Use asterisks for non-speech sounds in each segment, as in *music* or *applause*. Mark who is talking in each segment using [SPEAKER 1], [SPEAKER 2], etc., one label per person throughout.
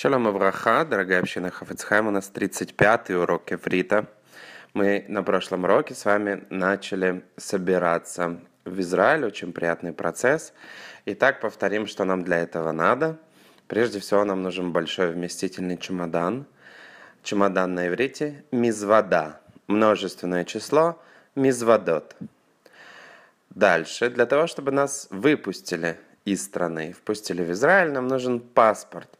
[SPEAKER 1] Шалом Авраха, дорогая община Хафицхайм, у нас 35-й урок еврита. Мы на прошлом уроке с вами начали собираться в Израиль, очень приятный процесс. Итак, повторим, что нам для этого надо. Прежде всего, нам нужен большой вместительный чемодан. Чемодан на иврите – мизвода. Множественное число – мизводот. Дальше, для того, чтобы нас выпустили из страны, впустили в Израиль, нам нужен паспорт.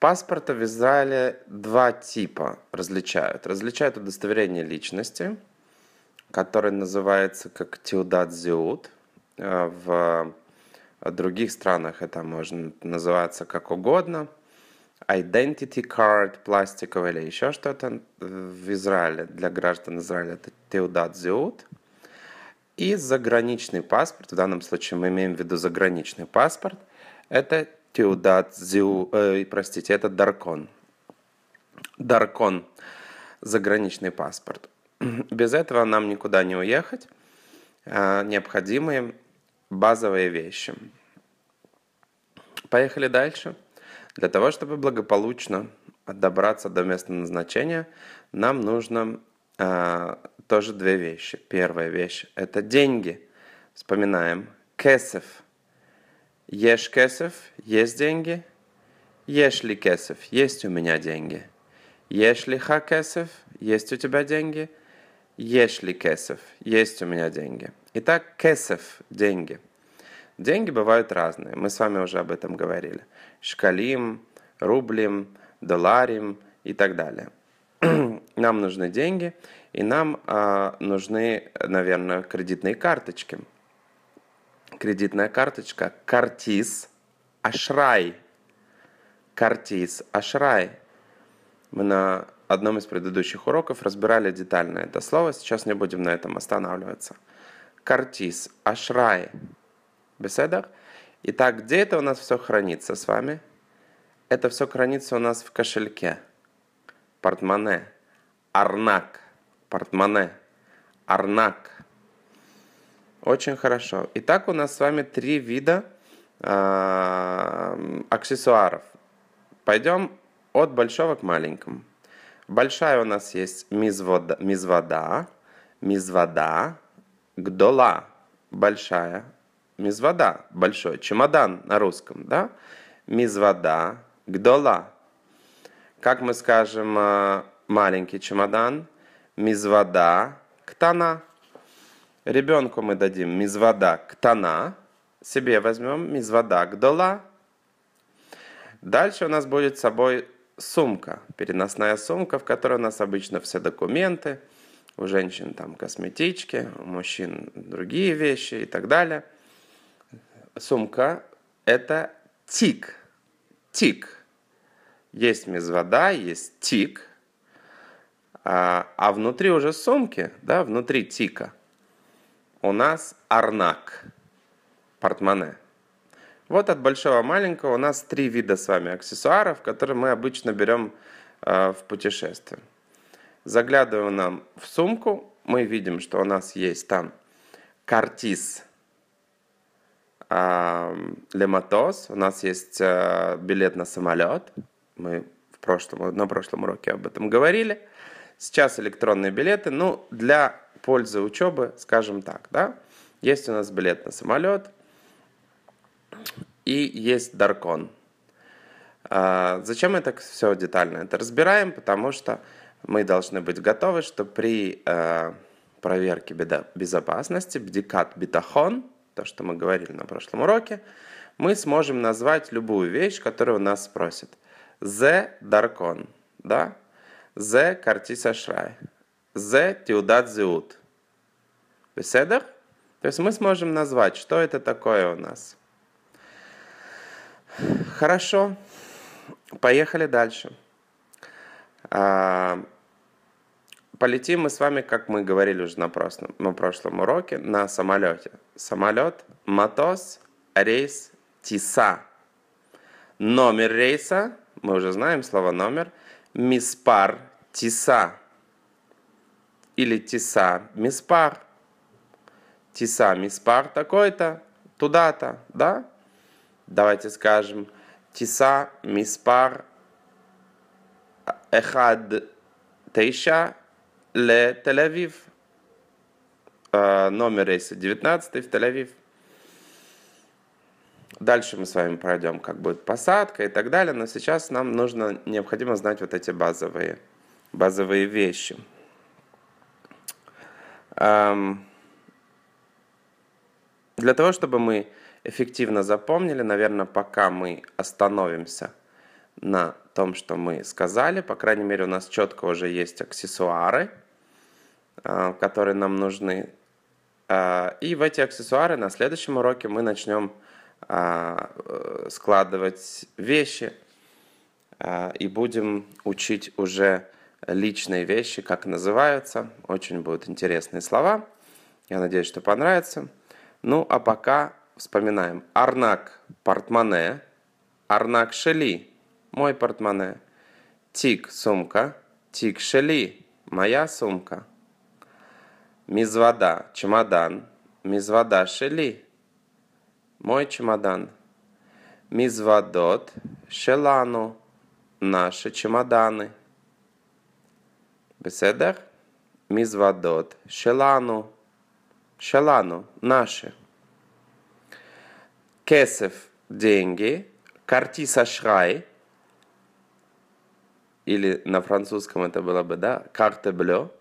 [SPEAKER 1] Паспорта в Израиле два типа различают. Различают удостоверение личности, которое называется как тиудат зиут. Э, в других странах это можно называться как угодно. Identity card пластиковый или еще что-то в Израиле. Для граждан Израиля это теудат зиут. И заграничный паспорт, в данном случае мы имеем в виду заграничный паспорт, это Тиудадзю, э, простите, это Даркон. Даркон, заграничный паспорт. *clears throat* Без этого нам никуда не уехать. Э, необходимые базовые вещи. Поехали дальше. Для того, чтобы благополучно добраться до места назначения, нам нужно э, тоже две вещи. Первая вещь – это деньги. Вспоминаем. Кесов – Ешь кесов, есть деньги. Ешь ли кесов, есть у меня деньги. Ешь ли ха кесов, есть у тебя деньги. Ешь ли кесов, есть у меня деньги. Итак, кесов – деньги. Деньги бывают разные, мы с вами уже об этом говорили. Шкалим, рублем, долларим и так далее. *clears throat* Нам нужны деньги, и нам а, нужны, наверное, кредитные карточки, кредитная карточка Картис Ашрай. Картис Ашрай. Мы на одном из предыдущих уроков разбирали детально это слово, сейчас не будем на этом останавливаться. Картис Ашрай. Беседа. Итак, где это у нас все хранится с вами? Это все хранится у нас в кошельке. Портмоне. Арнак. Портмоне. Арнак. Очень хорошо. Итак, у нас с вами три вида э, аксессуаров. Пойдем от большого к маленькому. Большая у нас есть мизвода, мизвода, мизвода, гдола, большая, мизвода, большой, чемодан на русском, да? Мизвода, гдола. Как мы скажем а, маленький чемодан? Мизвода, ктана. Ребенку мы дадим мизвода ктана, себе возьмем мизвода гдола. Дальше у нас будет с собой сумка, переносная сумка, в которой у нас обычно все документы, у женщин там косметички, у мужчин другие вещи и так далее. Сумка – это тик, тик. Есть мизвода, есть тик, а, а внутри уже сумки, да, внутри тика – у нас арнак, портмоне. Вот от большого маленького у нас три вида с вами аксессуаров, которые мы обычно берем э, в путешествие. Заглядываем нам в сумку, мы видим, что у нас есть там картиз э, лематоз, у нас есть э, билет на самолет, мы в прошлом, на прошлом уроке об этом говорили. Сейчас электронные билеты, ну, для пользы учебы, скажем так, да. Есть у нас билет на самолет и есть Даркон. А, зачем мы так все детально это разбираем? Потому что мы должны быть готовы, что при э, проверке безопасности, бдикат битахон, то, что мы говорили на прошлом уроке, мы сможем назвать любую вещь, которую у нас спросят. The Darkon, да? זה כרטיס אשראי, זה תעודת זהות. Беседах? То есть мы сможем назвать, что это такое у нас. Хорошо, поехали дальше. А, полетим мы с вами, как мы говорили уже на прошлом, на прошлом уроке, на самолете. Самолет, матос, рейс, тиса. Номер рейса, мы уже знаем слово номер – миспар тиса или тиса миспар. Тиса миспар такой-то, туда-то, да? Давайте скажем тиса миспар эхад тейша ле Тель-Авив. Э, номер рейса 19 в Тель-Авив. Дальше мы с вами пройдем, как будет посадка и так далее, но сейчас нам нужно, необходимо знать вот эти базовые, базовые вещи. Эм, для того, чтобы мы эффективно запомнили, наверное, пока мы остановимся на том, что мы сказали, по крайней мере, у нас четко уже есть аксессуары, э, которые нам нужны. Э, и в эти аксессуары на следующем уроке мы начнем а, э, складывать вещи а, и будем учить уже личные вещи, как называются. Очень будут интересные слова. Я надеюсь, что понравится. Ну, а пока вспоминаем. Арнак – портмоне. Арнак – шели – мой портмоне. Тик – сумка. Тик – шели – моя сумка. Мизвода – чемодан. Мизвода – шели – мой чемодан. Мизвадот шелану, наши чемоданы. Беседер? Мизвадот шелану, шелану, наши. Кесев – деньги, картиса шрай, или на французском это было бы, да, карте блю,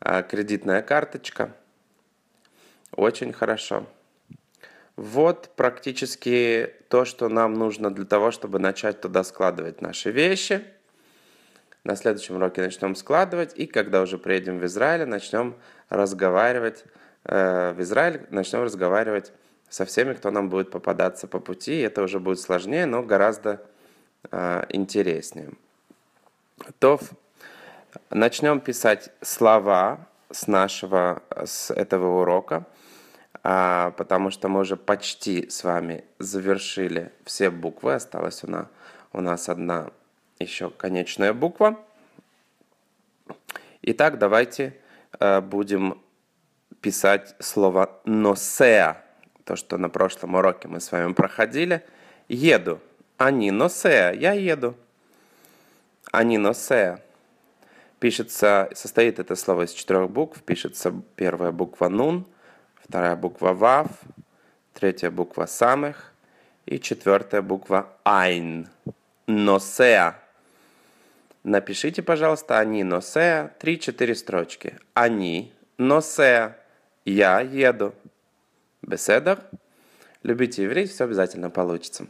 [SPEAKER 1] а, кредитная карточка. Очень хорошо. Вот практически то, что нам нужно для того, чтобы начать туда складывать наши вещи. На следующем уроке начнем складывать, и когда уже приедем в Израиль, начнем разговаривать э, в Израиль, начнем разговаривать со всеми, кто нам будет попадаться по пути. Это уже будет сложнее, но гораздо э, интереснее. Тоф, начнем писать слова с нашего с этого урока. А, потому что мы уже почти с вами завершили все буквы. Осталась у нас, у нас одна еще конечная буква. Итак, давайте э, будем писать слово «носеа», то, что на прошлом уроке мы с вами проходили. «Еду». «Они носеа». «Я еду». «Они носеа». Пишется, состоит это слово из четырех букв. Пишется первая буква «нун», вторая буква Вав, третья буква Самых и четвертая буква Айн. Носеа. Напишите, пожалуйста, они носеа, три-четыре строчки. Они носеа, я еду. Беседа. Любите еврей, все обязательно получится.